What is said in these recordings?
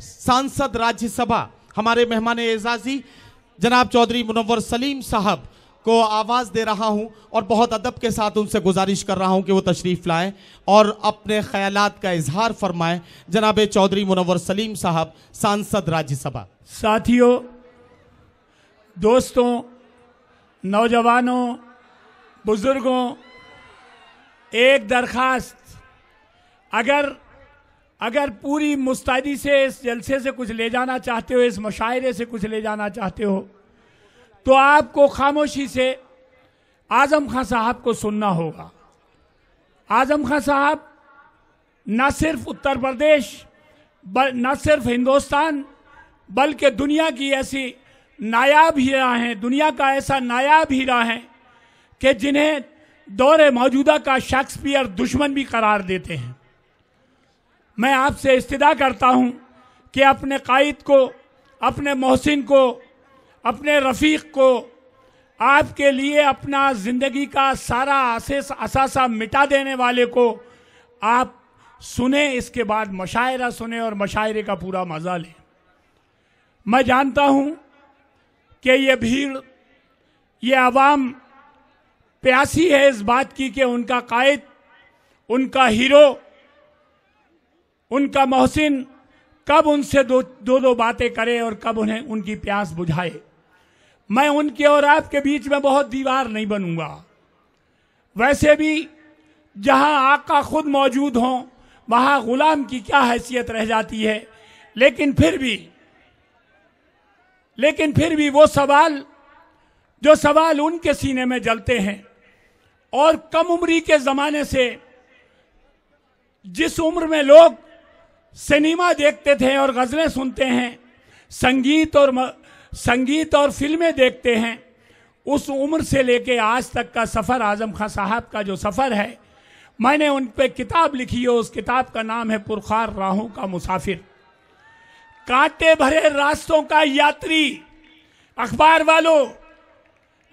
सांसद राज्यसभा हमारे मेहमान एजाजी जनाब चौधरी मुनवर सलीम साहब को आवाज़ दे रहा हूं और बहुत अदब के साथ उनसे गुजारिश कर रहा हूं कि वो तशरीफ़ लाएं और अपने ख्यालात का इजहार फरमाएं जनाब चौधरी मुनवर सलीम साहब सांसद राज्यसभा साथियों दोस्तों नौजवानों बुज़ुर्गों एक दरख्वास्त अगर अगर पूरी मुस्तैदी से इस जलसे से कुछ ले जाना चाहते हो इस मुशायरे से कुछ ले जाना चाहते हो तो आपको खामोशी से आजम खां साहब को सुनना होगा आजम खां साहब न सिर्फ उत्तर प्रदेश न सिर्फ हिंदुस्तान बल्कि दुनिया की ऐसी नायाब हीरा हैं दुनिया का ऐसा नायाब हीरा है कि जिन्हें दौरे मौजूदा का शेक्सपियर दुश्मन भी करार देते हैं मैं आपसे इस्तदा करता हूँ कि अपने कायद को अपने मोहसिन को अपने रफ़ीक को आपके लिए अपना ज़िंदगी का सारा आशेष असासा मिटा देने वाले को आप सुने इसके बाद मशायरा सुने और मशायरे का पूरा मज़ा लें मैं जानता हूँ कि ये भीड़ ये आवाम प्यासी है इस बात की कि उनका कायद उनका हीरो उनका मोहसिन कब उनसे दो दो, दो बातें करे और कब उन्हें उनकी प्यास बुझाए मैं उनके और आपके बीच में बहुत दीवार नहीं बनूंगा वैसे भी जहां आका खुद मौजूद हों वहां गुलाम की क्या हैसियत रह जाती है लेकिन फिर भी लेकिन फिर भी वो सवाल जो सवाल उनके सीने में जलते हैं और कम उम्री के ज़माने से जिस उम्र में लोग सिनेमा देखते थे और गज़लें सुनते हैं संगीत और म, संगीत और फिल्में देखते हैं उस उम्र से लेके आज तक का सफ़र आज़म खां साहब का जो सफ़र है मैंने उन पर किताब लिखी है उस किताब का नाम है पुरखार राहों का मुसाफिर कांटे भरे रास्तों का यात्री अखबार वालों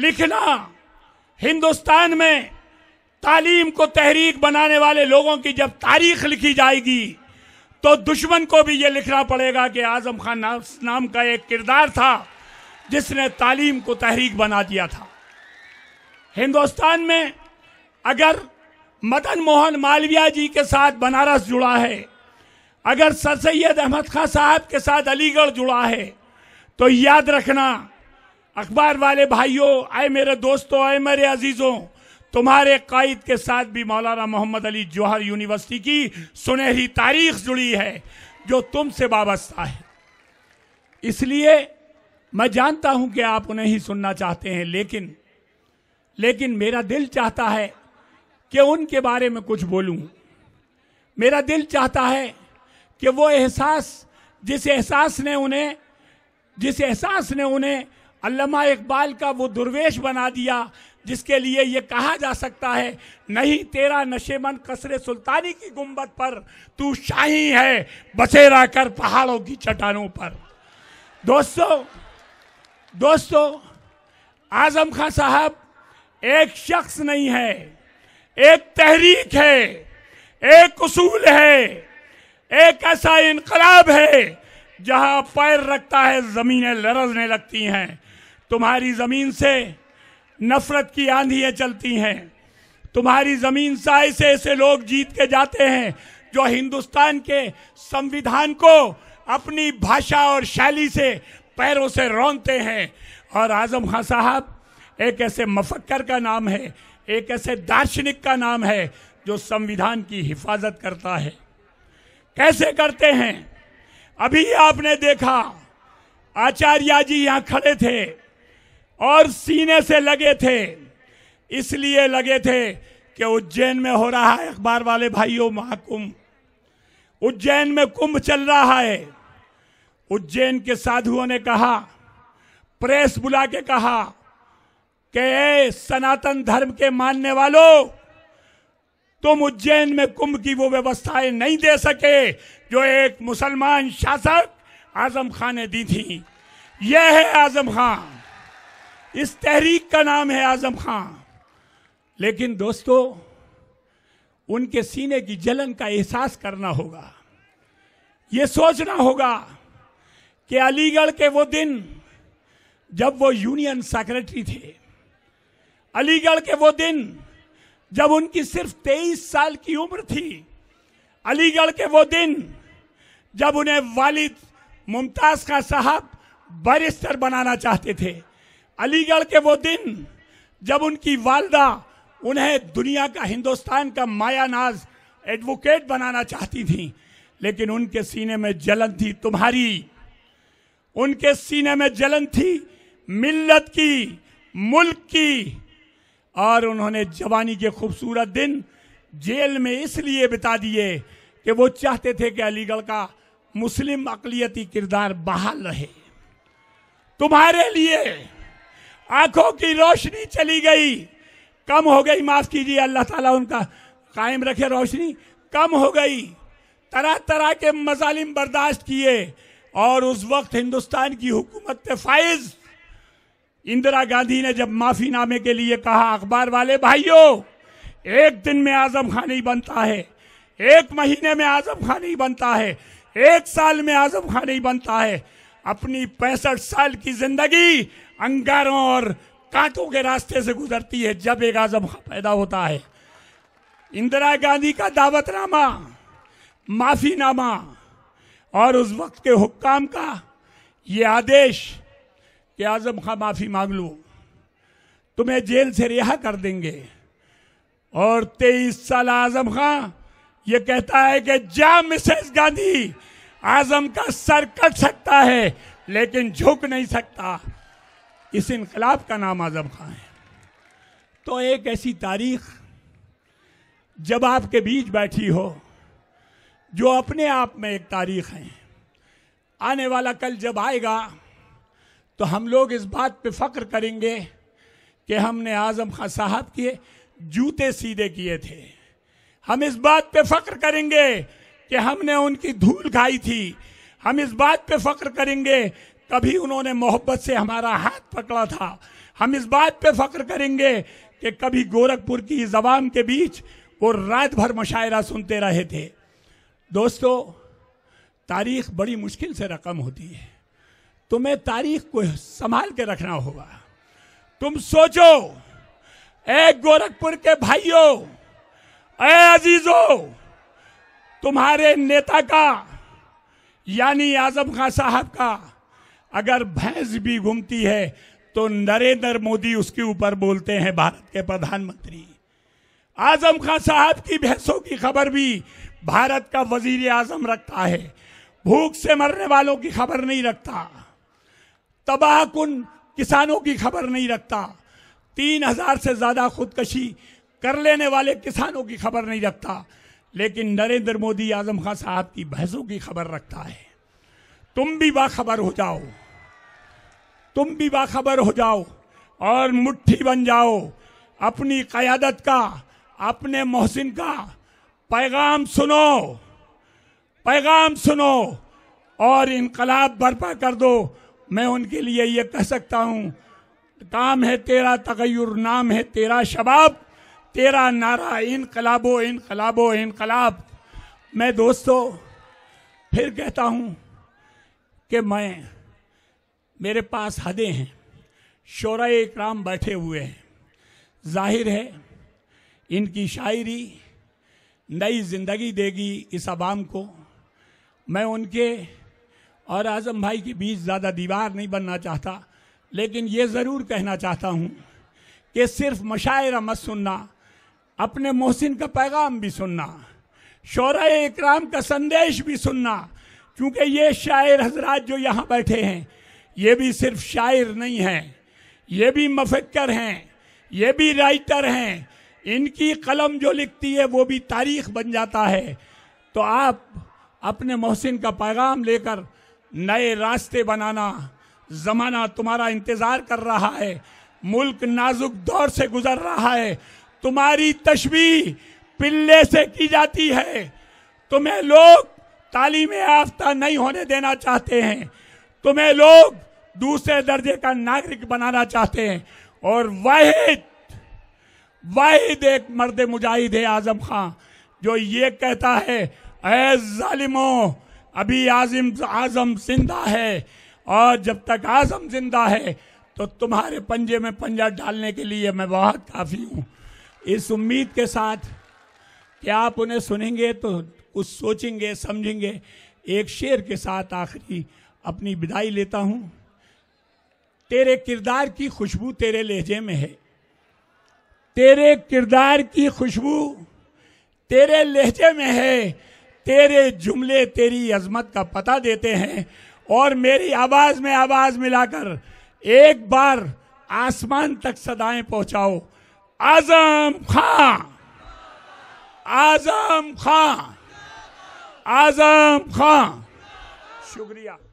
लिखना हिंदुस्तान में तालीम को तहरीक बनाने वाले लोगों की जब तारीख लिखी जाएगी तो दुश्मन को भी ये लिखना पड़ेगा कि आजम खान नाम का एक किरदार था जिसने तालीम को तहरीक बना दिया था हिंदुस्तान में अगर मदन मोहन मालविया जी के साथ बनारस जुड़ा है अगर सर सैद अहमद खां साहब के साथ अलीगढ़ जुड़ा है तो याद रखना अखबार वाले भाइयों आए मेरे दोस्तों आए मेरे अजीज़ों तुम्हारे कायद के साथ भी मौलाना मोहम्मद अली जौहर यूनिवर्सिटी की सुनहरी तारीख जुड़ी है जो तुमसे वाबस्ता है इसलिए मैं जानता हूं कि आप उन्हें ही सुनना चाहते हैं लेकिन लेकिन मेरा दिल चाहता है कि उनके बारे में कुछ बोलूं मेरा दिल चाहता है कि वो एहसास जिस एहसास ने उन्हें जिस एहसास ने उन्हें अल्लामा इकबाल का वो दुर्वेश बना दिया जिसके लिए ये कहा जा सकता है नहीं तेरा नशेमन कसरे सुल्तानी की गुम्बद पर तू शाही है बसेरा कर पहाड़ों की चट्टानों पर दोस्तों दोस्तों आजम खान साहब एक शख्स नहीं है एक तहरीक है एक उसूल है एक ऐसा इनकलाब है जहां पैर रखता है ज़मीनें लरजने लगती हैं तुम्हारी ज़मीन से नफरत की आंधियां चलती हैं तुम्हारी जमीन से ऐसे ऐसे लोग जीत के जाते हैं जो हिंदुस्तान के संविधान को अपनी भाषा और शैली से पैरों से रौनते हैं और आजम खां साहब एक ऐसे मफक्कर का नाम है एक ऐसे दार्शनिक का नाम है जो संविधान की हिफाजत करता है कैसे करते हैं अभी आपने देखा आचार्य जी यहाँ खड़े थे और सीने से लगे थे इसलिए लगे थे कि उज्जैन में हो रहा है अखबार वाले भाइयों महाकुंभ उज्जैन में कुंभ चल रहा है उज्जैन के साधुओं ने कहा प्रेस बुला के कहा कि सनातन धर्म के मानने वालों तुम उज्जैन में कुंभ की वो व्यवस्थाएं नहीं दे सके जो एक मुसलमान शासक आजम खान ने दी थी यह है आजम खान इस तहरीक का नाम है आजम खां लेकिन दोस्तों उनके सीने की जलन का एहसास करना होगा ये सोचना होगा कि अलीगढ़ के वो दिन जब वो यूनियन सेक्रेटरी थे अलीगढ़ के वो दिन जब उनकी सिर्फ तेईस साल की उम्र थी अलीगढ़ के वो दिन जब उन्हें वालिद मुमताज का साहब बैरिस्टर बनाना चाहते थे अलीगढ़ के वो दिन जब उनकी वालदा उन्हें दुनिया का हिंदुस्तान का माया नाज एडवोकेट बनाना चाहती थी लेकिन उनके सीने में जलन थी तुम्हारी उनके सीने में जलन थी मिल्लत की मुल्क की और उन्होंने जवानी के खूबसूरत दिन जेल में इसलिए बिता दिए कि वो चाहते थे कि अलीगढ़ का मुस्लिम अकलियती किरदार बहाल रहे तुम्हारे लिए आंखों की रोशनी चली गई कम हो गई माफ कीजिए अल्लाह ताला उनका कायम रखे रोशनी कम हो गई तरह तरह के मजालिम बर्दाश्त किए और उस वक्त हिंदुस्तान की हुकूमत फाइज इंदिरा गांधी ने जब माफीनामे के लिए कहा अखबार वाले भाइयों एक दिन में आजम खान ही बनता है एक महीने में आजम खान ही बनता है एक साल में आजम खान ही बनता है अपनी पैंसठ साल की जिंदगी अंगारों और कांटों के रास्ते से गुजरती है जब एक आजम पैदा होता है इंदिरा गांधी का दावतनामा माफीनामा और उस वक्त के हुक्काम का ये आदेश कि आजम खां माफ़ी मांग लो तुम्हें जेल से रिहा कर देंगे और तेईस साल आजम खां ये कहता है कि जा मिसेस गांधी आजम का सर कट सकता है लेकिन झुक नहीं सकता इस इनकलाब का नाम आजम खां है तो एक ऐसी तारीख जब आपके बीच बैठी हो जो अपने आप में एक तारीख है आने वाला कल जब आएगा तो हम लोग इस बात पे फ़ख्र करेंगे कि हमने आज़म खां साहब के जूते सीधे किए थे हम इस बात पे फ़ख्र करेंगे कि हमने उनकी धूल खाई थी हम इस बात पे फख्र करेंगे कभी उन्होंने मोहब्बत से हमारा हाथ पकड़ा था हम इस बात पे फख्र करेंगे कि कभी गोरखपुर की जबान के बीच वो रात भर मुशायरा सुनते रहे थे दोस्तों तारीख बड़ी मुश्किल से रकम होती है तुम्हें तारीख को संभाल के रखना होगा तुम सोचो ए गोरखपुर के भाइयों ए अजीजों तुम्हारे नेता का यानी आजम खान साहब का अगर भैंस भी घूमती है तो नरेंद्र मोदी उसके ऊपर बोलते हैं भारत के प्रधानमंत्री आजम खान साहब की भैंसों की खबर भी भारत का वजीर आजम रखता है भूख से मरने वालों की खबर नहीं रखता तबाहकुन किसानों की खबर नहीं रखता तीन हजार से ज्यादा खुदकशी कर लेने वाले किसानों की खबर नहीं रखता लेकिन नरेंद्र मोदी आजम खान साहब की बहसों की खबर रखता है तुम भी बाखबर हो जाओ तुम भी बाखबर हो जाओ और मुट्ठी बन जाओ अपनी क़यादत का अपने मोहसिन का पैगाम सुनो पैगाम सुनो और इनकलाब बर्पा कर दो मैं उनके लिए ये कह सकता हूँ काम है तेरा तगैर नाम है तेरा शबाब तेरा नारा इनकलाबो इनकलाबो इनकलाब मैं दोस्तों फिर कहता हूँ कि मैं मेरे पास हदें हैं शोरा इकराम बैठे हुए हैं जाहिर है इनकी शायरी नई ज़िंदगी देगी इस आवाम को मैं उनके और आज़म भाई के बीच ज़्यादा दीवार नहीं बनना चाहता लेकिन ये ज़रूर कहना चाहता हूँ कि सिर्फ मशायरा मत सुनना अपने मोहसिन का पैगाम भी सुनना शोरा इकराम का संदेश भी सुनना क्योंकि ये शायर हजरात जो यहाँ बैठे हैं ये भी सिर्फ शायर नहीं हैं ये भी मफक्कर हैं ये भी राइटर हैं इनकी कलम जो लिखती है वो भी तारीख बन जाता है तो आप अपने मोहसिन का पैगाम लेकर नए रास्ते बनाना ज़माना तुम्हारा इंतज़ार कर रहा है मुल्क नाजुक दौर से गुजर रहा है तुम्हारी तस्वी पिल्ले से की जाती है तुम्हें लोग तालीम याफ्ता नहीं होने देना चाहते हैं तुम्हें लोग दूसरे दर्जे का नागरिक बनाना चाहते हैं और वाहिद वाहिद एक मर्द मुजाहिद है आजम खां जो ये कहता है ऐ जालिमो अभी आजिम आजम जिंदा है और जब तक आजम जिंदा है तो तुम्हारे पंजे में पंजा डालने के लिए मैं बहुत काफ़ी हूँ इस उम्मीद के साथ कि आप उन्हें सुनेंगे तो कुछ सोचेंगे समझेंगे एक शेर के साथ आखिरी अपनी विदाई लेता हूँ तेरे किरदार की खुशबू तेरे लहजे में है तेरे किरदार की खुशबू तेरे लहजे में है तेरे जुमले तेरी अजमत का पता देते हैं और मेरी आवाज़ में आवाज़ मिलाकर एक बार आसमान तक सदाएं पहुंचाओ اعظم خان اعظم خان اعظم خان شکریہ